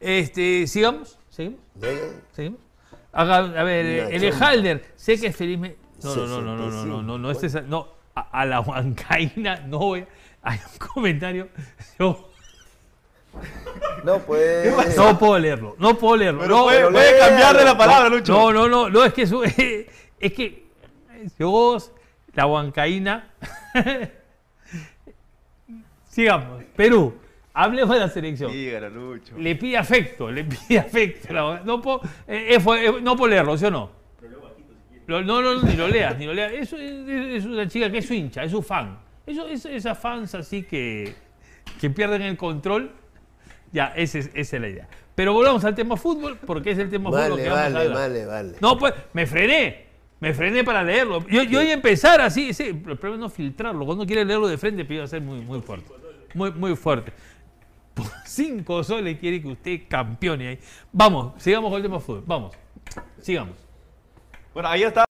Este, sigamos, seguimos, seguimos. a ver, eh, el Halder, sé que es feliz. No, no, no, no, no, no, no, no, no, no, a, la huancaína no voy. Eh, hay un comentario. No No puedo leerlo, no puedo leerlo. no, puede, cambiar de la palabra, Lucho. No, no, no, no, es que es, que vos, la huancaína. Sigamos, Perú. Hablemos de la selección. Le pide afecto, le pide afecto. Eh, no puedo, no Pero leerlo, ¿sí o no? no, no, ni lo leas, ni lo leas. Es, una chica que es su hincha, es su fan. Eso, es, esas fans así que, que pierden el control. Ya, esa es, la idea. Pero volvamos al tema fútbol, porque es el tema fútbol que vale, Vale, vale, No, pues, me frené. Me frené para leerlo. Yo, voy iba a empezar así. Sí, el problema es no filtrarlo. Cuando quiere leerlo de frente, pido a ser muy, muy fuerte. Muy, muy fuerte. Cinco soles quiere que usted campeone ahí. Vamos, sigamos con el tema fútbol. Vamos, sigamos. Bueno, ahí está.